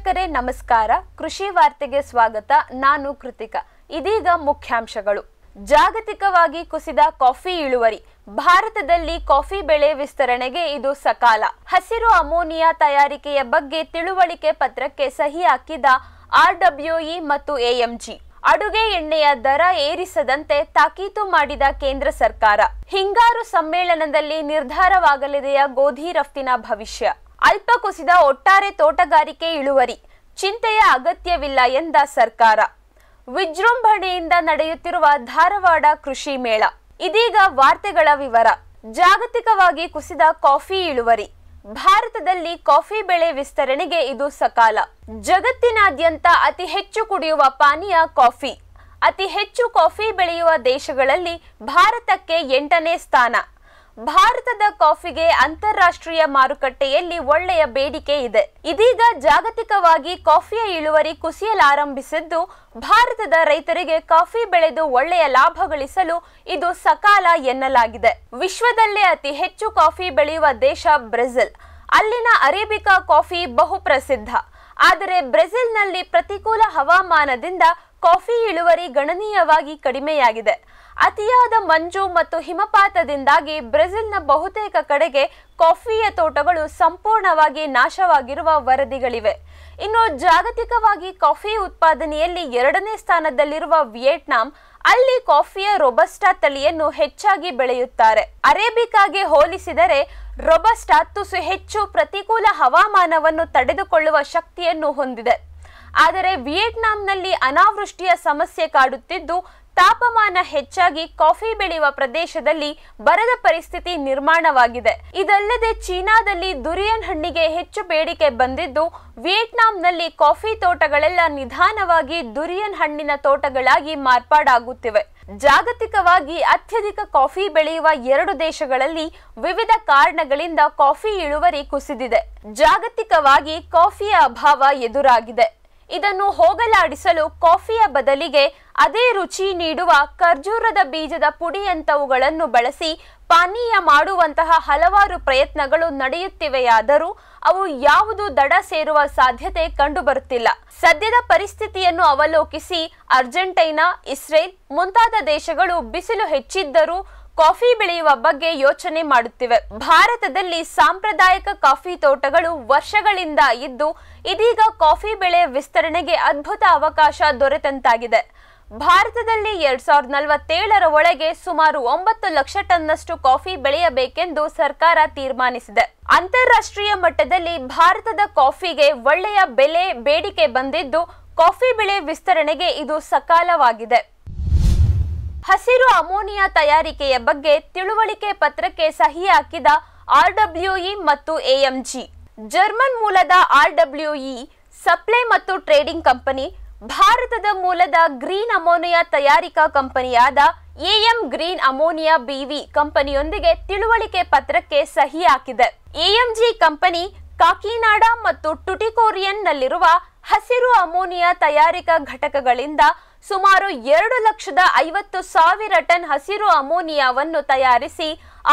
ವೀಕ್ಷಕರೇ ನಮಸ್ಕಾರ ಕೃಷಿ ವಾರ್ತೆಗೆ ಸ್ವಾಗತ ನಾನು ಕೃತಿಕ ಇದೀಗ ಮುಖ್ಯಾಂಶಗಳು ಜಾಗತಿಕವಾಗಿ ಕುಸಿದ ಕಾಫಿ ಇಳುವರಿ ಭಾರತದಲ್ಲಿ ಕಾಫಿ ಬೆಳೆ ವಿಸ್ತರಣೆಗೆ ಇದು ಸಕಾಲ ಹಸಿರು ಅಮೋನಿಯಾ ತಯಾರಿಕೆಯ ಬಗ್ಗೆ ತಿಳುವಳಿಕೆ ಪತ್ರಕ್ಕೆ ಸಹಿ ಹಾಕಿದ ಆರ್ಡಬ್ಲ್ಯೂಇ ಮತ್ತು ಎಎಂಜಿ ಅಡುಗೆ ಎಣ್ಣೆಯ ದರ ಏರಿಸದಂತೆ ತಾಕೀತು ಮಾಡಿದ ಕೇಂದ್ರ ಸರ್ಕಾರ ಹಿಂಗಾರು ಸಮ್ಮೇಳನದಲ್ಲಿ ನಿರ್ಧಾರವಾಗಲಿದೆಯ ಗೋಧಿ ರಫ್ತಿನ ಭವಿಷ್ಯ ಅಲ್ಪ ಕುಸಿದ ಒಟ್ಟಾರೆ ತೋಟಗಾರಿಕೆ ಇಳುವರಿ ಚಿಂತೆಯ ಅಗತ್ಯವಿಲ್ಲ ಎಂದ ಸರ್ಕಾರ ವಿಜೃಂಭಣೆಯಿಂದ ನಡೆಯುತ್ತಿರುವ ಧಾರವಾಡ ಕೃಷಿ ಮೇಳ ಇದೀಗ ವಾರ್ತೆಗಳ ವಿವರ ಜಾಗತಿಕವಾಗಿ ಕುಸಿದ ಕಾಫಿ ಇಳುವರಿ ಭಾರತದಲ್ಲಿ ಕಾಫಿ ಬೆಳೆ ವಿಸ್ತರಣೆಗೆ ಇದು ಸಕಾಲ ಜಗತ್ತಿನಾದ್ಯಂತ ಅತಿ ಹೆಚ್ಚು ಕುಡಿಯುವ ಪಾನೀಯ ಕಾಫಿ ಅತಿ ಹೆಚ್ಚು ಕಾಫಿ ಬೆಳೆಯುವ ದೇಶಗಳಲ್ಲಿ ಭಾರತಕ್ಕೆ ಎಂಟನೇ ಸ್ಥಾನ ಭಾರತದ ಕಾಫಿಗೆ ಅಂತಾರಾಷ್ಟ್ರೀಯ ಮಾರುಕಟ್ಟೆಯಲ್ಲಿ ಒಳ್ಳೆಯ ಬೇಡಿಕೆ ಇದೆ ಇದೀಗ ಜಾಗತಿಕವಾಗಿ ಕಾಫಿಯ ಇಳುವರಿ ಕುಸಿಯಲಾರಂಭಿಸಿದ್ದು ಭಾರತದ ರೈತರಿಗೆ ಕಾಫಿ ಬೆಳೆದು ಒಳ್ಳೆಯ ಲಾಭ ಗಳಿಸಲು ಇದು ಸಕಾಲ ಎನ್ನಲಾಗಿದೆ ವಿಶ್ವದಲ್ಲೇ ಅತಿ ಹೆಚ್ಚು ಕಾಫಿ ಬೆಳೆಯುವ ದೇಶ ಬ್ರೆಜಿಲ್ ಅಲ್ಲಿನ ಅರೇಬಿಕಾ ಕಾಫಿ ಬಹುಪ್ರಸಿದ್ಧ ಆದರೆ ಬ್ರೆಜಿಲ್ನಲ್ಲಿ ಪ್ರತಿಕೂಲ ಹವಾಮಾನದಿಂದ ಕಾಫಿ ಇಳುವರಿ ಗಣನೀಯವಾಗಿ ಕಡಿಮೆಯಾಗಿದೆ ಅತಿಯಾದ ಮಂಜು ಮತ್ತು ಹಿಮಪಾತದಿಂದಾಗಿ ಬ್ರೆಜಿಲ್ನ ಬಹುತೇಕ ಕಡೆಗೆ ಕಾಫಿಯ ತೋಟಗಳು ಸಂಪೂರ್ಣವಾಗಿ ನಾಶವಾಗಿರುವ ವರದಿಗಳಿವೆ ಇನ್ನು ಜಾಗತಿಕವಾಗಿ ಕಾಫಿ ಉತ್ಪಾದನೆಯಲ್ಲಿ ಎರಡನೇ ಸ್ಥಾನದಲ್ಲಿರುವ ವಿಯೆಟ್ನಾಂ ಅಲ್ಲಿ ಕಾಫಿಯ ರೊಬಸ್ಟಾ ತಳಿಯನ್ನು ಹೆಚ್ಚಾಗಿ ಬೆಳೆಯುತ್ತಾರೆ ಅರೇಬಿಕಾಗೆ ಹೋಲಿಸಿದರೆ ರೊಬಸ್ಟಾ ತುಸು ಹೆಚ್ಚು ಪ್ರತಿಕೂಲ ಹವಾಮಾನವನ್ನು ತಡೆದುಕೊಳ್ಳುವ ಶಕ್ತಿಯನ್ನು ಹೊಂದಿದೆ ಆದರೆ ವಿಯೆಟ್ನಾಂನಲ್ಲಿ ಅನಾವೃಷ್ಟಿಯ ಸಮಸ್ಯೆ ಕಾಡುತ್ತಿದ್ದು ತಾಪಮಾನ ಹೆಚ್ಚಾಗಿ ಕಾಫಿ ಬೆಳೆಯುವ ಪ್ರದೇಶದಲ್ಲಿ ಬರದ ಪರಿಸ್ಥಿತಿ ನಿರ್ಮಾಣವಾಗಿದೆ ಇದಲ್ಲದೆ ಚೀನಾದಲ್ಲಿ ದುರಿಯನ್ ಹಣ್ಣಿಗೆ ಹೆಚ್ಚು ಬೇಡಿಕೆ ಬಂದಿದ್ದು ವಿಯೆಟ್ನಾಂನಲ್ಲಿ ಕಾಫಿ ತೋಟಗಳೆಲ್ಲ ನಿಧಾನವಾಗಿ ದುರಿಯನ್ ಹಣ್ಣಿನ ತೋಟಗಳಾಗಿ ಮಾರ್ಪಾಡಾಗುತ್ತಿವೆ ಜಾಗತಿಕವಾಗಿ ಅತ್ಯಧಿಕ ಕಾಫಿ ಬೆಳೆಯುವ ಎರಡು ದೇಶಗಳಲ್ಲಿ ವಿವಿಧ ಕಾರಣಗಳಿಂದ ಕಾಫಿ ಇಳುವರಿ ಕುಸಿದಿದೆ ಜಾಗತಿಕವಾಗಿ ಕಾಫಿಯ ಅಭಾವ ಎದುರಾಗಿದೆ ಇದನ್ನು ಹೋಗಲಾಡಿಸಲು ಕಾಫಿಯ ಬದಲಿಗೆ ಅದೇ ರುಚಿ ನೀಡುವ ಖರ್ಜೂರದ ಬೀಜದ ಪುಡಿಯಂತವುಗಳನ್ನು ಬಳಸಿ ಪಾನೀಯ ಮಾಡುವಂತಹ ಹಲವಾರು ಪ್ರಯತ್ನಗಳು ನಡೆಯುತ್ತಿವೆಯಾದರೂ ಅವು ಯಾವುದು ದಡ ಸೇರುವ ಸಾಧ್ಯತೆ ಕಂಡುಬರುತ್ತಿಲ್ಲ ಸದ್ಯದ ಪರಿಸ್ಥಿತಿಯನ್ನು ಅವಲೋಕಿಸಿ ಅರ್ಜೆಂಟೈನಾ ಇಸ್ರೇಲ್ ಮುಂತಾದ ದೇಶಗಳು ಬಿಸಿಲು ಹೆಚ್ಚಿದ್ದರೂ ಕಾಫಿ ಬೆಳೆಯುವ ಬಗ್ಗೆ ಯೋಚನೆ ಮಾಡುತ್ತಿವೆ ಭಾರತದಲ್ಲಿ ಸಾಂಪ್ರದಾಯಿಕ ಕಾಫಿ ತೋಟಗಳು ವರ್ಷಗಳಿಂದ ಇದ್ದು ಇದೀಗ ಕಾಫಿ ಬೆಳೆ ವಿಸ್ತರಣೆಗೆ ಅದ್ಭುತ ಅವಕಾಶ ದೊರೆತಂತಾಗಿದೆ ಭಾರತದಲ್ಲಿ ಎರಡ್ ಸಾವಿರದ ನಲವತ್ತೇಳರ ಒಳಗೆ ಸುಮಾರು ಒಂಬತ್ತು ಲಕ್ಷ ಟನ್ನಷ್ಟು ಕಾಫಿ ಬೆಳೆಯಬೇಕೆಂದು ಸರ್ಕಾರ ತೀರ್ಮಾನಿಸಿದೆ ಅಂತಾರಾಷ್ಟ್ರೀಯ ಮಟ್ಟದಲ್ಲಿ ಭಾರತದ ಕಾಫಿಗೆ ಒಳ್ಳೆಯ ಬೆಲೆ ಬೇಡಿಕೆ ಬಂದಿದ್ದು ಕಾಫಿ ಬೆಳೆ ವಿಸ್ತರಣೆಗೆ ಇದು ಸಕಾಲವಾಗಿದೆ ಹಸಿರು ಅಮೋನಿಯಾ ತಯಾರಿಕೆಯ ಬಗ್ಗೆ ತಿಳುವಳಿಕೆ ಪತ್ರಕ್ಕೆ ಸಹಿ ಹಾಕಿದ ಆರ್ಡಬ್ಲ್ಯೂಇ ಮತ್ತು ಎಎಂಜಿ ಜರ್ಮನ್ ಮೂಲದ ಆರ್ಡಬ್ಲ್ಯೂಇ ಸಪ್ಲೈ ಮತ್ತು ಟ್ರೇಡಿಂಗ್ ಕಂಪನಿ ಭಾರತದ ಮೂಲದ ಗ್ರೀನ್ ಅಮೋನಿಯಾ ತಯಾರಿಕಾ ಕಂಪನಿಯಾದ ಎಎಂ ಗ್ರೀನ್ ಅಮೋನಿಯಾ ಬಿವಿ ಕಂಪನಿಯೊಂದಿಗೆ ತಿಳುವಳಿಕೆ ಪತ್ರಕ್ಕೆ ಸಹಿ ಹಾಕಿದೆ ಎಎಂಜಿ ಕಂಪನಿ ಕಾಕಿನಾಡ ಮತ್ತು ಟುಟಿಕೋರಿಯನ್ನಲ್ಲಿರುವ ಹಸಿರು ಅಮೋನಿಯಾ ತಯಾರಿಕಾ ಘಟಕಗಳಿಂದ ಸುಮಾರು ಎರಡು ಲಕ್ಷದ ಐವತ್ತು ಸಾವಿರ ಟನ್ ಹಸಿರು ಅಮೋನಿಯಾವನ್ನು ತಯಾರಿಸಿ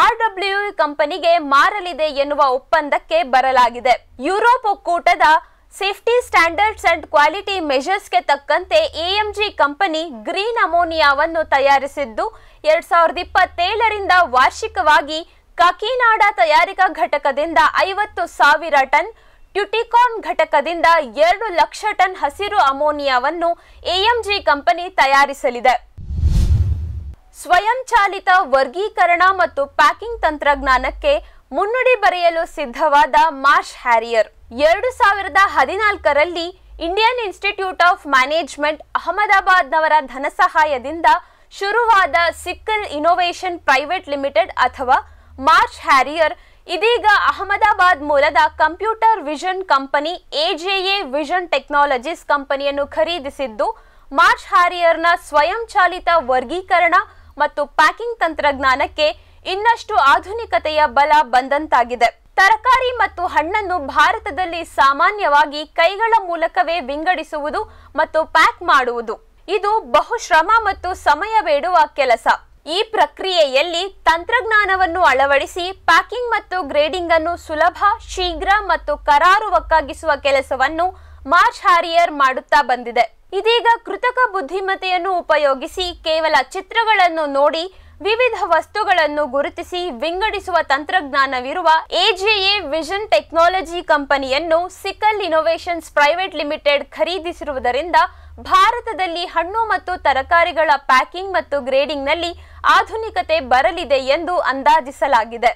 ಆರ್ಡಬ್ಲ್ಯೂ ಕಂಪನಿಗೆ ಮಾರಲಿದೆ ಎನ್ನುವ ಒಪ್ಪಂದಕ್ಕೆ ಬರಲಾಗಿದೆ ಯುರೋಪ್ ಒಕ್ಕೂಟದ ಸೇಫ್ಟಿ ಸ್ಟ್ಯಾಂಡರ್ಡ್ಸ್ ಅಂಡ್ ಕ್ವಾಲಿಟಿ ಮೆಷರ್ಸ್ಗೆ ತಕ್ಕಂತೆ ಎಎಂಜಿ ಕಂಪನಿ ಗ್ರೀನ್ ಅಮೋನಿಯಾವನ್ನು ತಯಾರಿಸಿದ್ದು ಎರಡ್ ಸಾವಿರದ ಇಪ್ಪತ್ತೇಳರಿಂದ ವಾರ್ಷಿಕವಾಗಿ ಕಾಕಿನಾಡ ತಯಾರಿಕಾ ಘಟಕದಿಂದ ಐವತ್ತು ಸಾವಿರ ಟನ್ ಟ್ಯುಟಿಕಾನ್ ಘಟಕದಿಂದ ಎರಡು ಲಕ್ಷ ಟನ್ ಹಸಿರು ಅಮೋನಿಯಾವನ್ನು ಎಎಂಜಿ ಕಂಪನಿ ತಯಾರಿಸಲಿದೆ ಸ್ವಯಂಚಾಲಿತ ವರ್ಗೀಕರಣ ಮತ್ತು ಪ್ಯಾಕಿಂಗ್ ತಂತ್ರಜ್ಞಾನಕ್ಕೆ ಮುನ್ನುಡಿ ಬರೆಯಲು ಸಿದ್ಧವಾದ ಮಾರ್ಷ್ ಹ್ಯಾರಿಯರ್ ಎರಡು ಸಾವಿರದ ಹದಿನಾಲ್ಕರಲ್ಲಿ ಇಂಡಿಯನ್ ಇನ್ಸ್ಟಿಟ್ಯೂಟ್ ಆಫ್ ಮ್ಯಾನೇಜ್ಮೆಂಟ್ ಅಹಮದಾಬಾದ್ನವರ ಧನಸಹಾಯದಿಂದ ಶುರುವಾದ ಸಿಕ್ಕಲ್ ಇನ್ನೋವೇಷನ್ ಪ್ರೈವೇಟ್ ಲಿಮಿಟೆಡ್ ಅಥವಾ ಮಾರ್ಚ್ ಹ್ಯಾರಿಯರ್ ಇದೀಗ ಅಹಮದಾಬಾದ್ ಮೂಲದ computer vision company AJA Vision Technologies ಕಂಪನಿಯನ್ನು ಖರೀದಿಸಿದ್ದು ಮಾರ್ಚ್ ಹಾರಿಯರ್ನ ಸ್ವಯಂಚಾಲಿತ ವರ್ಗೀಕರಣ ಮತ್ತು ಪ್ಯಾಕಿಂಗ್ ತಂತ್ರಜ್ಞಾನಕ್ಕೆ ಇನ್ನಷ್ಟು ಆಧುನಿಕತೆಯ ಬಲ ಬಂದಂತಾಗಿದೆ ತರಕಾರಿ ಮತ್ತು ಹಣ್ಣನ್ನು ಭಾರತದಲ್ಲಿ ಸಾಮಾನ್ಯವಾಗಿ ಕೈಗಳ ಮೂಲಕವೇ ವಿಂಗಡಿಸುವುದು ಮತ್ತು ಪ್ಯಾಕ್ ಮಾಡುವುದು ಇದು ಬಹುಶ್ರಮ ಮತ್ತು ಸಮಯ ಬೇಡುವ ಕೆಲಸ ಈ ಪ್ರಕ್ರಿಯೆಯಲ್ಲಿ ತಂತ್ರಜ್ಞಾನವನ್ನು ಅಳವಡಿಸಿ ಪ್ಯಾಕಿಂಗ್ ಮತ್ತು ಗ್ರೇಡಿಂಗ್ ಅನ್ನು ಸುಲಭ ಶೀಘ್ರ ಮತ್ತು ಕರಾರು ಒಕ್ಕಾಗಿಸುವ ಕೆಲಸವನ್ನು ಮಾರ್ಚ್ ಹಾರಿಯರ್ ಮಾಡುತ್ತಾ ಬಂದಿದೆ ಇದೀಗ ಕೃತಕ ಬುದ್ಧಿಮತ್ತೆಯನ್ನು ಉಪಯೋಗಿಸಿ ಕೇವಲ ಚಿತ್ರಗಳನ್ನು ನೋಡಿ ವಿವಿಧ ವಸ್ತುಗಳನ್ನು ಗುರುತಿಸಿ ವಿಂಗಡಿಸುವ ತಂತ್ರಜ್ಞಾನವಿರುವ ಎಜೆಎ ವಿಷನ್ ಟೆಕ್ನಾಲಜಿ ಕಂಪನಿಯನ್ನು ಸಿಕಲ್ ಇನೋವೇಷನ್ಸ್ ಪ್ರೈವೇಟ್ ಲಿಮಿಟೆಡ್ ಖರೀದಿಸಿರುವುದರಿಂದ ಭಾರತದಲ್ಲಿ ಹಣ್ಣು ಮತ್ತು ತರಕಾರಿಗಳ ಪ್ಯಾಕಿಂಗ್ ಮತ್ತು ಗ್ರೇಡಿಂಗ್ನಲ್ಲಿ ಆಧುನಿಕತೆ ಬರಲಿದೆ ಎಂದು ಅಂದಾಜಿಸಲಾಗಿದೆ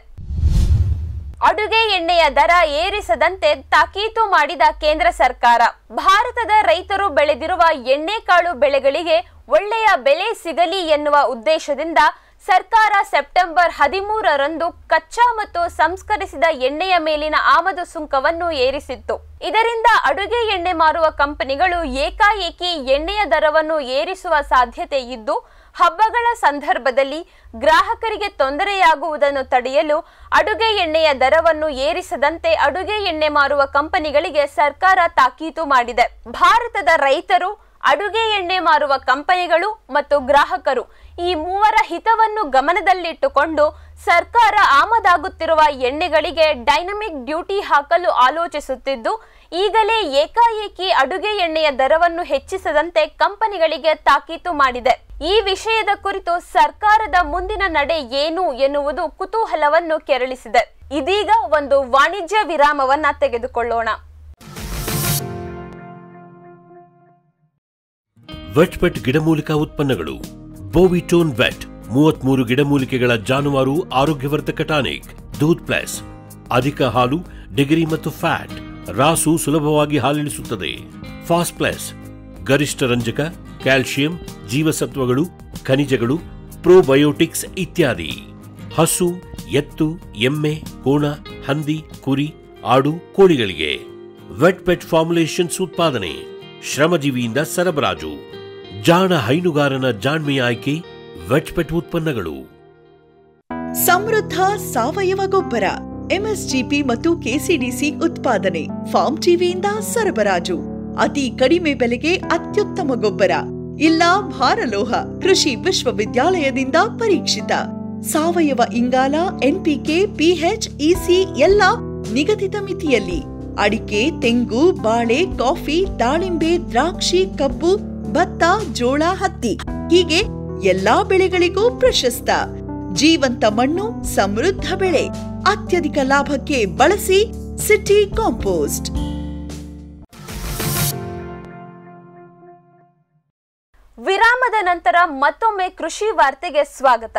ಅಡುಗೆ ಎಣ್ಣೆಯ ದರ ಏರಿಸದಂತೆ ತಾಕೀತು ಮಾಡಿದ ಕೇಂದ್ರ ಸರ್ಕಾರ ಭಾರತದ ರೈತರು ಬೆಳೆದಿರುವ ಎಣ್ಣೆಕಾಳು ಬೆಳೆಗಳಿಗೆ ಒಳ್ಳೆಯ ಬೆಲೆ ಸಿಗಲಿ ಎನ್ನುವ ಉದ್ದೇಶದಿಂದ ಸರ್ಕಾರ ಸೆಪ್ಟೆಂಬರ್ ಹದಿಮೂರರಂದು ಕಚ್ಚಾ ಮತ್ತು ಸಂಸ್ಕರಿಸಿದ ಎಣ್ಣೆಯ ಮೇಲಿನ ಆಮದು ಸುಂಕವನ್ನು ಏರಿಸಿತ್ತು ಇದರಿಂದ ಅಡುಗೆ ಎಣ್ಣೆ ಮಾರುವ ಕಂಪನಿಗಳು ಏಕಾಏಕಿ ಎಣ್ಣೆಯ ದರವನ್ನು ಏರಿಸುವ ಸಾಧ್ಯತೆ ಇದ್ದು ಹಬ್ಬಗಳ ಸಂದರ್ಭದಲ್ಲಿ ಗ್ರಾಹಕರಿಗೆ ತೊಂದರೆಯಾಗುವುದನ್ನು ತಡೆಯಲು ಅಡುಗೆ ಎಣ್ಣೆಯ ದರವನ್ನು ಏರಿಸದಂತೆ ಅಡುಗೆ ಎಣ್ಣೆ ಮಾರುವ ಕಂಪನಿಗಳಿಗೆ ಸರ್ಕಾರ ತಾಕೀತು ಮಾಡಿದೆ ಭಾರತದ ರೈತರು ಅಡುಗೆ ಎಣ್ಣೆ ಮಾರುವ ಕಂಪನಿಗಳು ಮತ್ತು ಗ್ರಾಹಕರು ಈ ಮೂವರ ಹಿತವನ್ನು ಗಮನದಲ್ಲಿಟ್ಟುಕೊಂಡು ಸರ್ಕಾರ ಆಮದಾಗುತ್ತಿರುವ ಎಣ್ಣೆಗಳಿಗೆ ಡೈನಮಿಕ್ ಡ್ಯೂಟಿ ಹಾಕಲು ಆಲೋಚಿಸುತ್ತಿದ್ದು ಈಗಲೇ ಏಕಾಏಕಿ ಅಡುಗೆ ಎಣ್ಣೆಯ ದರವನ್ನು ಹೆಚ್ಚಿಸದಂತೆ ಕಂಪನಿಗಳಿಗೆ ತಾಕೀತು ಮಾಡಿದೆ ಈ ವಿಷಯದ ಕುರಿತು ಸರ್ಕಾರದ ಮುಂದಿನ ನಡೆ ಏನು ಎನ್ನುವುದು ಕುತೂಹಲವನ್ನು ಕೆರಳಿಸಿದೆ ಇದೀಗ ಒಂದು ವಾಣಿಜ್ಯ ವಿರಾಮವನ್ನ ತೆಗೆದುಕೊಳ್ಳೋಣ ವಟ್ಪಟ್ ಗಿಡಮೂಲಿಕಾ ಉತ್ಪನ್ನಗಳು ಬೋವಿಟೋನ್ ವೆಟ್ ಮೂವತ್ಮೂರು ಗಿಡಮೂಲಿಕೆಗಳ ಜಾನುವಾರು ಆರೋಗ್ಯವರ್ಧಕ ಟಾನಿಕ್ ದೂತ್ ಪ್ಲಸ್ ಅಧಿಕ ಹಾಲು ಡಿಗ್ರಿ ಮತ್ತು ಫ್ಯಾಟ್ ರಾಸು ಸುಲಭವಾಗಿ ಹಾಲಿಳಿಸುತ್ತದೆ ಫಾಸ್ಟ್ ಪ್ಲಸ್ ಗರಿಷ್ಠ ರಂಜಕ ಕ್ಯಾಲ್ಸಿಯಂ ಜೀವಸತ್ವಗಳು ಖನಿಜಗಳು ಪ್ರೋಬಯೋಟಿಕ್ಸ್ ಇತ್ಯಾದಿ ಹಸು ಎತ್ತು ಎಮ್ಮೆ ಕೋಣ ಹಂದಿ ಕುರಿ ಆಡು ಕೋಳಿಗಳಿಗೆ ವೆಟ್ ಪೆಟ್ ಫಾರ್ಮುಲೇಷನ್ಸ್ ಉತ್ಪಾದನೆ ಶ್ರಮಜೀವಿಯಿಂದ ಸರಬರಾಜು ಜಾಣ ಹೈನುಗಾರನ ಜಾಣ್ಮೆ ಆಯ್ಕೆ ವೆಚ್ಪೆಟ್ ಉತ್ಪನ್ನಗಳು ಸಮೃದ್ಧ ಸಾವಯವ ಗೊಬ್ಬರ ಎಂಎಸ್ಜಿಪಿ ಮತ್ತು ಕೆಸಿಡಿಸಿ ಉತ್ಪಾದನೆ ಫಾರ್ಮ್ ಟಿವಿಯಿಂದ ಸರಬರಾಜು ಅತಿ ಕಡಿಮೆ ಬೆಲೆಗೆ ಅತ್ಯುತ್ತಮ ಗೊಬ್ಬರ ಇಲ್ಲ ಭಾರಲೋಹ ಕೃಷಿ ವಿಶ್ವವಿದ್ಯಾಲಯದಿಂದ ಪರೀಕ್ಷಿತ ಸಾವಯವ ಇಂಗಾಲ ಎನ್ಪಿಕೆ ಪಿಹೆಚ್ ಇಸಿ ಎಲ್ಲ ನಿಗದಿತ ಮಿತಿಯಲ್ಲಿ ಅಡಿಕೆ ತೆಂಗು ಬಾಳೆ ಕಾಫಿ ದಾಳಿಂಬೆ ದ್ರಾಕ್ಷಿ ಕಬ್ಬು ಭತ್ತ ಜೋಳ ಹತ್ತಿ ಹೀಗೆ ಎಲ್ಲಾ ಬೆಳೆಗಳಿಗೂ ಪ್ರಶಸ್ತ ಜೀವಂತ ಮಣ್ಣು ಸಮೃದ್ಧ ಬೆಳೆ ಅತ್ಯಧಿಕ ಲಾಭಕ್ಕೆ ಬಳಸಿ ಸಿಟಿ ಕಾಂಪೋಸ್ಟ್ ವಿರಾಮದ ನಂತರ ಮತ್ತೊಮ್ಮೆ ಕೃಷಿ ವಾರ್ತೆಗೆ ಸ್ವಾಗತ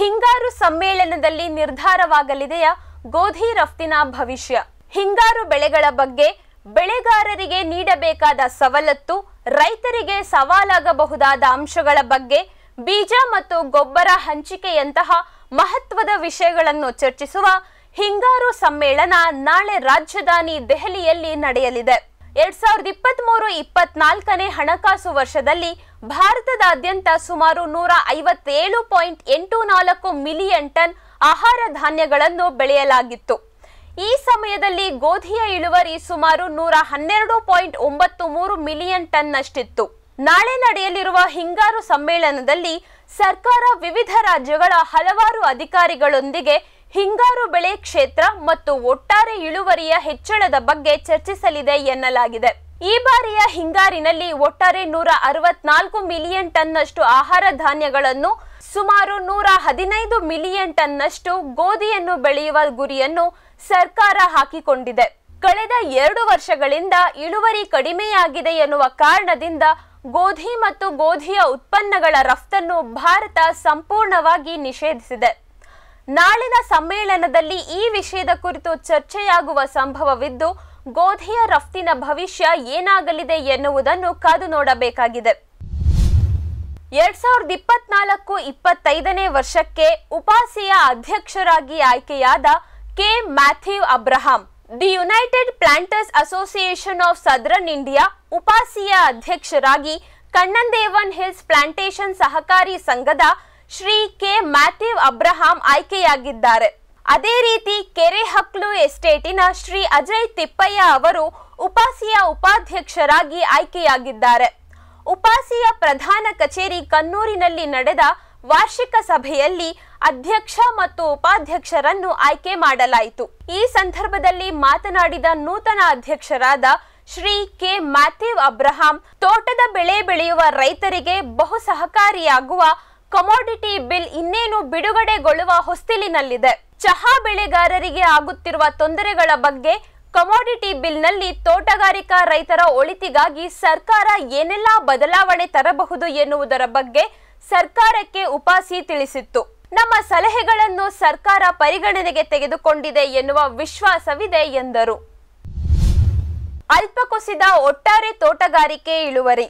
ಹಿಂಗಾರು ಸಮ್ಮೇಳನದಲ್ಲಿ ನಿರ್ಧಾರವಾಗಲಿದೆಯ ಗೋಧಿ ರಫ್ತಿನ ಭವಿಷ್ಯ ಹಿಂಗಾರು ಬೆಳೆಗಳ ಬಗ್ಗೆ ಬೆಳೆಗಾರರಿಗೆ ನೀಡಬೇಕಾದ ಸವಲತ್ತು ರೈತರಿಗೆ ಸವಾಲಾಗಬಹುದಾದ ಅಂಶಗಳ ಬಗ್ಗೆ ಬೀಜ ಮತ್ತು ಗೊಬ್ಬರ ಹಂಚಿಕೆಯಂತಹ ಮಹತ್ವದ ವಿಷಯಗಳನ್ನು ಚರ್ಚಿಸುವ ಹಿಂಗಾರು ಸಮ್ಮೇಳನ ನಾಳೆ ರಾಜಧಾನಿ ದೆಹಲಿಯಲ್ಲಿ ನಡೆಯಲಿದೆ ಎರಡ್ ಸಾವಿರದ ಇಪ್ಪತ್ತ್ ಮೂರು ಇಪ್ಪತ್ನಾಲ್ಕನೇ ಹಣಕಾಸು ವರ್ಷದಲ್ಲಿ ಭಾರತದಾದ್ಯಂತ ಸುಮಾರು ನೂರ ಐವತ್ತೇಳು ಪಾಯಿಂಟ್ ಎಂಟು ನಾಲ್ಕು ಮಿಲಿಯನ್ ಟನ್ ಆಹಾರ ಧಾನ್ಯಗಳನ್ನು ಬೆಳೆಯಲಾಗಿತ್ತು ಈ ಸಮಯದಲ್ಲಿ ಗೋಧಿಯ ಇಳುವರಿ ಸುಮಾರು ನೂರ ಹನ್ನೆರಡು ಪಾಯಿಂಟ್ ಒಂಬತ್ತು ಮೂರು ಮಿಲಿಯನ್ ಟನ್ನಷ್ಟಿತ್ತು ನಾಳೆ ನಡೆಯಲಿರುವ ಹಿಂಗಾರು ಸಮ್ಮೇಳನದಲ್ಲಿ ಸರ್ಕಾರ ವಿವಿಧ ರಾಜ್ಯಗಳ ಹಲವಾರು ಅಧಿಕಾರಿಗಳೊಂದಿಗೆ ಹಿಂಗಾರು ಬೆಳೆ ಕ್ಷೇತ್ರ ಮತ್ತು ಒಟ್ಟಾರೆ ಇಳುವರಿಯ ಹೆಚ್ಚಳದ ಬಗ್ಗೆ ಚರ್ಚಿಸಲಿದೆ ಎನ್ನಲಾಗಿದೆ ಈ ಬಾರಿಯ ಹಿಂಗಾರಿನಲ್ಲಿ ಒಟ್ಟಾರೆ ನೂರ ಅರವತ್ನಾಲ್ಕು ಮಿಲಿಯನ್ ಟನ್ನಷ್ಟು ಆಹಾರ ಧಾನ್ಯಗಳನ್ನು ಸುಮಾರು ನೂರ ಹದಿನೈದು ಮಿಲಿಯನ್ ಟನ್ನಷ್ಟು ಗೋಧಿಯನ್ನು ಬೆಳೆಯುವ ಗುರಿಯನ್ನು ಸರ್ಕಾರ ಹಾಕಿಕೊಂಡಿದೆ ಕಳೆದ ಎರಡು ವರ್ಷಗಳಿಂದ ಇಳುವರಿ ಕಡಿಮೆಯಾಗಿದೆ ಎನ್ನುವ ಕಾರಣದಿಂದ ಗೋಧಿ ಮತ್ತು ಗೋಧಿಯ ಉತ್ಪನ್ನಗಳ ರಫ್ತನ್ನು ಭಾರತ ಸಂಪೂರ್ಣವಾಗಿ ನಿಷೇಧಿಸಿದೆ ನಾಳಿನ ಸಮ್ಮೇಳನದಲ್ಲಿ ಈ ವಿಷಯದ ಕುರಿತು ಚರ್ಚೆಯಾಗುವ ಸಂಭವವಿದ್ದು ಗೋಧಿಯ ರಫ್ತಿನ ಭವಿಷ್ಯ ಏನಾಗಲಿದೆ ಎನ್ನುವುದನ್ನು ಕಾದು ನೋಡಬೇಕಾಗಿದೆ ಎರಡ್ ಸಾವಿರದ ಇಪ್ಪತ್ನಾಲ್ಕು ಇಪ್ಪತ್ತೈದನೇ ವರ್ಷಕ್ಕೆ ಉಪಾಸಿಯ ಅಧ್ಯಕ್ಷರಾಗಿ ಆಯ್ಕೆಯಾದ K Mathew Abraham the United Planters Association of Southern India ಉಪಾಸಿಯ ಅಧ್ಯಕ್ಷರಾಗಿ ಕಣ್ಣಂದೇವನ್ ಹಿಲ್ಸ್ ಪ್ಲಾಂಟೇಶನ್ ಸಹಕಾರಿ ಸಂಘದ ಶ್ರೀ ಕೆ ಮ್ಯಾಥ್ಯೂ ಅಬ್ರಹಾಂ ಆಯ್ಕೆಯಾಗಿದ್ದಾರೆ ಅದೇ ರೀತಿ ಕೆರೆಹಕ್ಲು ಎಸ್ಟೇಟಿನ ಶ್ರೀ ಅಜಯ್ ತಿಪ್ಪಯ್ಯ ಅವರು ಉಪಾಸಿಯ ಉಪಾಧ್ಯಕ್ಷರಾಗಿ ಆಯ್ಕೆಯಾಗಿದ್ದಾರೆ ಉಪಾಸಿಯ ಪ್ರಧಾನ ಕಚೇರಿ ಕನ್ನೂರಿನಲ್ಲಿ ನಡೆದ ವಾರ್ಷಿಕ ಸಭೆಯಲ್ಲಿ ಅಧ್ಯಕ್ಷ ಮತ್ತು ಉಪಾಧ್ಯಕ್ಷರನ್ನು ಆಯ್ಕೆ ಮಾಡಲಾಯಿತು ಈ ಸಂದರ್ಭದಲ್ಲಿ ಮಾತನಾಡಿದ ನೂತನ ಅಧ್ಯಕ್ಷರಾದ ಶ್ರೀ ಕೆ ಮ್ಯಾಥ್ಯೂ ಅಬ್ರಹಾಂ ತೋಟದ ಬೆಳೆ ಬೆಳೆಯುವ ರೈತರಿಗೆ ಬಹು ಸಹಕಾರಿಯಾಗುವ ಕಮೋಡಿಟಿ ಬಿಲ್ ಇನ್ನೇನು ಬಿಡುಗಡೆಗೊಳ್ಳುವ ಹೊಸ್ತಿಲಿನಲ್ಲಿದೆ ಚಹಾ ಬೆಳೆಗಾರರಿಗೆ ಆಗುತ್ತಿರುವ ತೊಂದರೆಗಳ ಬಗ್ಗೆ ಕಮೋಡಿಟಿ ಬಿಲ್ನಲ್ಲಿ ತೋಟಗಾರಿಕಾ ರೈತರ ಒಳಿತಿಗಾಗಿ ಸರ್ಕಾರ ಏನೆಲ್ಲ ಬದಲಾವಣೆ ತರಬಹುದು ಎನ್ನುವುದರ ಬಗ್ಗೆ ಸರ್ಕಾರಕ್ಕೆ ಉಪಾಸಿ ತಿಳಿಸಿತ್ತು ನಮ್ಮ ಸಲಹೆಗಳನ್ನು ಸರ್ಕಾರ ಪರಿಗಣನೆಗೆ ತೆಗೆದುಕೊಂಡಿದೆ ಎನ್ನುವ ವಿಶ್ವಾಸವಿದೆ ಎಂದರು ಅಲ್ಪ ಒಟ್ಟಾರೆ ತೋಟಗಾರಿಕೆ ಇಳುವರಿ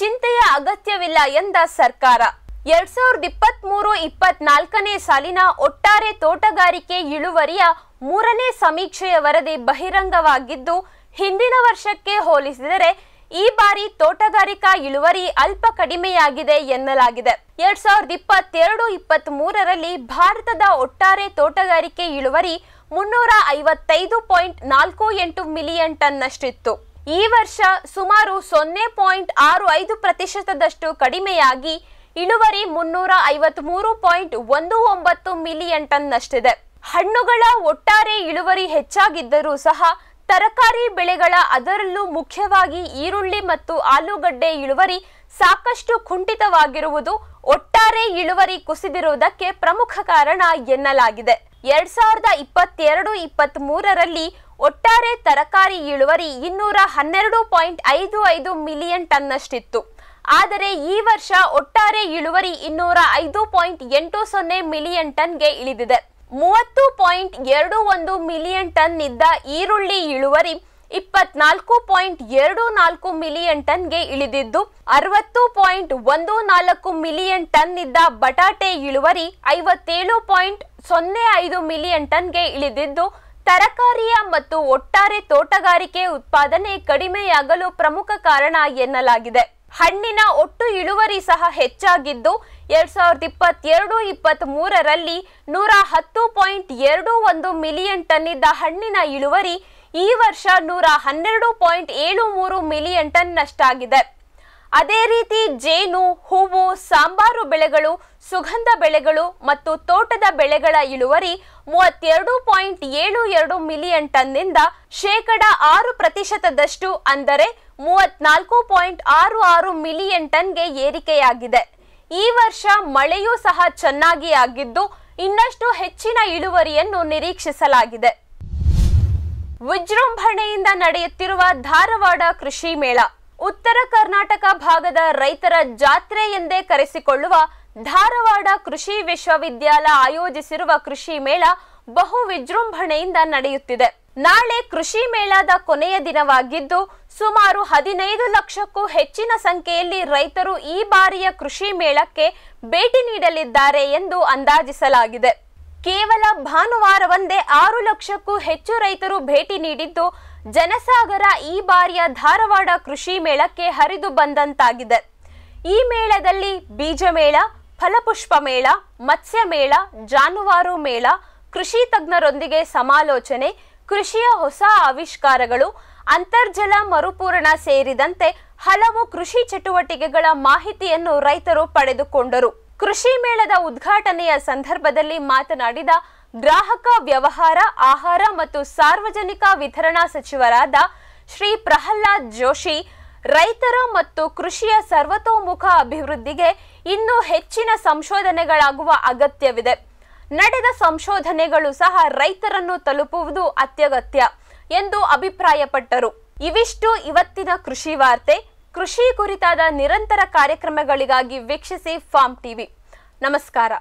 ಚಿಂತೆಯ ಅಗತ್ಯವಿಲ್ಲ ಎಂದ ಸರ್ಕಾರ ಎರಡ್ ಸಾವಿರದ ಇಪ್ಪತ್ತ್ ಮೂರು ಇಪ್ಪತ್ನಾಲ್ಕನೇ ಸಾಲಿನ ಒಟ್ಟಾರೆ ತೋಟಗಾರಿಕೆ ಇಳುವರಿಯ ಮೂರನೇ ಸಮೀಕ್ಷೆಯ ವರದಿ ಬಹಿರಂಗವಾಗಿದ್ದು ಹಿಂದಿನ ವರ್ಷಕ್ಕೆ ಹೋಲಿಸಿದರೆ ಈ ಬಾರಿ ತೋಟಗಾರಿಕಾ ಇಳುವರಿ ಅಲ್ಪ ಕಡಿಮೆಯಾಗಿದೆ ಎನ್ನಲಾಗಿದೆ ಎರಡ್ ಸಾವಿರದ ಇಪ್ಪತ್ತೆರಡು ಇಪ್ಪತ್ತ್ ಮೂರರಲ್ಲಿ ಭಾರತದ ಒಟ್ಟಾರೆ ತೋಟಗಾರಿಕೆ ಇಳುವರಿ ಮುನ್ನೂರ ಐವತ್ತೈದು ಪಾಯಿಂಟ್ ನಾಲ್ಕು ಎಂಟು ಮಿಲಿಯನ್ ಟನ್ನಷ್ಟಿತ್ತು ಈ ವರ್ಷ ಸುಮಾರು ಸೊನ್ನೆ ಪಾಯಿಂಟ್ ಆರು ಐದು ಪ್ರತಿಶತದಷ್ಟು ಕಡಿಮೆಯಾಗಿ ಇಳುವರಿ ಮುನ್ನೂರ ಐವತ್ಮೂರು ಪಾಯಿಂಟ್ ಒಂದು ಒಂಬತ್ತು ಮಿಲಿಯನ್ ಟನ್ನಷ್ಟಿದೆ ಹಣ್ಣುಗಳ ಒಟ್ಟಾರೆ ಇಳುವರಿ ಹೆಚ್ಚಾಗಿದ್ದರೂ ಸಹ ತರಕಾರಿ ಬೆಳೆಗಳ ಅದರಲ್ಲೂ ಮುಖ್ಯವಾಗಿ ಈರುಳ್ಳಿ ಮತ್ತು ಆಲೂಗಡ್ಡೆ ಇಳುವರಿ ಸಾಕಷ್ಟು ಕುಂಠಿತವಾಗಿರುವುದು ಒಟ್ಟಾರೆ ಇಳುವರಿ ಕುಸಿದಿರುವುದಕ್ಕೆ ಪ್ರಮುಖ ಕಾರಣ ಎನ್ನಲಾಗಿದೆ ಎರಡ್ ಸಾವಿರದ ಇಪ್ಪತ್ತೆರಡು ಇಪ್ಪತ್ತ್ ಮೂರರಲ್ಲಿ ಒಟ್ಟಾರೆ ತರಕಾರಿ ಇಳುವರಿ ಇನ್ನೂರ ಹನ್ನೆರಡು ಪಾಯಿಂಟ್ ಐದು ಐದು ಮಿಲಿಯನ್ ಟನ್ನಷ್ಟಿತ್ತು ಆದರೆ ಈ ವರ್ಷ ಒಟ್ಟಾರೆ ಇಳುವರಿ ಇನ್ನೂರ ಐದು ಪಾಯಿಂಟ್ ಎಂಟು ಸೊನ್ನೆ ಮಿಲಿಯನ್ ಟನ್ಗೆ ಇಳಿದಿದೆ ಮೂವತ್ತು ಪಾಯಿಂಟ್ ಎರಡು ಒಂದು ಮಿಲಿಯನ್ ಟನ್ ಇದ್ದ ಈರುಳ್ಳಿ ಇಳುವರಿ ಇಪ್ಪತ್ನಾಲ್ಕು ಪಾಯಿಂಟ್ ಎರಡು ನಾಲ್ಕು ಮಿಲಿಯನ್ ಟನ್ಗೆ ಇಳಿದಿದ್ದು ಅರವತ್ತು ಪಾಯಿಂಟ್ ಒಂದು ನಾಲ್ಕು ಮಿಲಿಯನ್ ಟನ್ ಇದ್ದ ಬಟಾಟೆ ಇಳುವರಿ ಐವತ್ತೇಳು ಪಾಯಿಂಟ್ ಸೊನ್ನೆ ಐದು ಮಿಲಿಯನ್ ಟನ್ಗೆ ಇಳಿದಿದ್ದು ತರಕಾರಿಯ ಮತ್ತು ಒಟ್ಟಾರೆ ತೋಟಗಾರಿಕೆ ಉತ್ಪಾದನೆ ಕಡಿಮೆಯಾಗಲು ಪ್ರಮುಖ ಕಾರಣ ಎನ್ನಲಾಗಿದೆ ಹಣ್ಣಿನ ಒಟ್ಟು ಇಳುವರಿ ಸಹ ಹೆಚ್ಚಾಗಿದ್ದು ಎರಡ್ ಸಾವಿರದ ಇಪ್ಪತ್ತೆರಡು ಇಪ್ಪತ್ತ್ ಮೂರರಲ್ಲಿ ನೂರ ಹತ್ತು ಪಾಯಿಂಟ್ ಎರಡು ಒಂದು ಮಿಲಿಯನ್ ಟನ್ ಇದ್ದ ಹಣ್ಣಿನ ಇಳುವರಿ ಈ ವರ್ಷ ನೂರ ಹನ್ನೆರಡು ಪಾಯಿಂಟ್ ಏಳು ಮೂರು ಮಿಲಿಯನ್ ಟನ್ ನಷ್ಟಾಗಿದೆ ಅದೇ ರೀತಿ ಜೇನು ಹೂವು ಸಾಂಬಾರು ಬೆಳೆಗಳು ಸುಗಂಧ ಬೆಳೆಗಳು ಮತ್ತು ತೋಟದ ಬೆಳೆಗಳ ಇಳುವರಿ ಮೂವತ್ತೆರಡು ಪಾಯಿಂಟ್ ಏಳು ಎರಡು ಮಿಲಿಯನ್ ಟನ್ನಿಂದ ಶೇಕಡ ಆರು ಪ್ರತಿಶತದಷ್ಟು ಅಂದರೆ ಮೂವತ್ನಾಲ್ಕು ಪಾಯಿಂಟ್ ಆರು ಆರು ಮಿಲಿಯನ್ ಟನ್ಗೆ ಏರಿಕೆಯಾಗಿದೆ ಈ ವರ್ಷ ಮಳೆಯೂ ಸಹ ಚೆನ್ನಾಗಿ ಆಗಿದ್ದು ಇನ್ನಷ್ಟು ಹೆಚ್ಚಿನ ಇಳುವರಿಯನ್ನು ನಿರೀಕ್ಷಿಸಲಾಗಿದೆ ವಿಜೃಂಭಣೆಯಿಂದ ನಡೆಯುತ್ತಿರುವ ಧಾರವಾಡ ಕೃಷಿ ಮೇಳ ಉತ್ತರ ಕರ್ನಾಟಕ ಭಾಗದ ರೈತರ ಜಾತ್ರೆ ಎಂದೇ ಕರೆಸಿಕೊಳ್ಳುವ ಧಾರವಾಡ ಕೃಷಿ ವಿಶ್ವವಿದ್ಯಾಲಯ ಆಯೋಜಿಸಿರುವ ಕೃಷಿ ಮೇಳ ಬಹು ವಿಜೃಂಭಣೆಯಿಂದ ನಡೆಯುತ್ತಿದೆ ನಾಳೆ ಕೃಷಿ ಮೇಳದ ಕೊನೆಯ ದಿನವಾಗಿದ್ದು ಸುಮಾರು ಹದಿನೈದು ಲಕ್ಷಕ್ಕೂ ಹೆಚ್ಚಿನ ಸಂಖ್ಯೆಯಲ್ಲಿ ರೈತರು ಈ ಬಾರಿಯ ಕೃಷಿ ಮೇಳಕ್ಕೆ ಭೇಟಿ ನೀಡಲಿದ್ದಾರೆ ಎಂದು ಅಂದಾಜಿಸಲಾಗಿದೆ ಕೇವಲ ಭಾನುವಾರವೊಂದೇ ಆರು ಲಕ್ಷಕ್ಕೂ ಹೆಚ್ಚು ರೈತರು ಭೇಟಿ ನೀಡಿದ್ದು ಜನಸಾಗರ ಈ ಬಾರಿಯ ಧಾರವಾಡ ಕೃಷಿ ಮೇಳಕ್ಕೆ ಹರಿದು ಬಂದಂತಾಗಿದೆ ಈ ಮೇಳದಲ್ಲಿ ಬೀಜ ಮೇಳ ಫಲಪುಷ್ಪ ಮೇಳ ಮತ್ಸ್ಯ ಮೇಳ ಜಾನುವಾರು ಮೇಳ ಕೃಷಿ ತಜ್ಞರೊಂದಿಗೆ ಸಮಾಲೋಚನೆ ಕೃಷಿಯ ಹೊಸ ಆವಿಷ್ಕಾರಗಳು ಅಂತರ್ಜಲ ಮರುಪೂರಣ ಸೇರಿದಂತೆ ಹಲವು ಕೃಷಿ ಚಟುವಟಿಕೆಗಳ ಮಾಹಿತಿಯನ್ನು ರೈತರು ಪಡೆದುಕೊಂಡರು ಕೃಷಿ ಮೇಳದ ಉದ್ಘಾಟನೆಯ ಸಂದರ್ಭದಲ್ಲಿ ಮಾತನಾಡಿದ ಗ್ರಾಹಕ ವ್ಯವಹಾರ ಆಹಾರ ಮತ್ತು ಸಾರ್ವಜನಿಕ ವಿತರಣಾ ಸಚಿವರಾದ ಶ್ರೀ ಪ್ರಹ್ಲಾದ್ ಜೋಶಿ ರೈತರ ಮತ್ತು ಕೃಷಿಯ ಸರ್ವತೋಮುಖ ಅಭಿವೃದ್ಧಿಗೆ ಇನ್ನೂ ಹೆಚ್ಚಿನ ಸಂಶೋಧನೆಗಳಾಗುವ ಅಗತ್ಯವಿದೆ ನಡೆದ ಸಂಶೋಧನೆಗಳು ಸಹ ರೈತರನ್ನು ತಲುಪುವುದು ಅತ್ಯಗತ್ಯ ಎಂದು ಅಭಿಪ್ರಾಯಪಟ್ಟರು ಇವಿಷ್ಟು ಇವತ್ತಿನ ಕೃಷಿ ವಾರ್ತೆ ಕೃಷಿ ಕುರಿತಾದ ನಿರಂತರ ಕಾರ್ಯಕ್ರಮಗಳಿಗಾಗಿ ವೀಕ್ಷಿಸಿ ಫಾರ್ಮ್ ಟಿವಿ ನಮಸ್ಕಾರ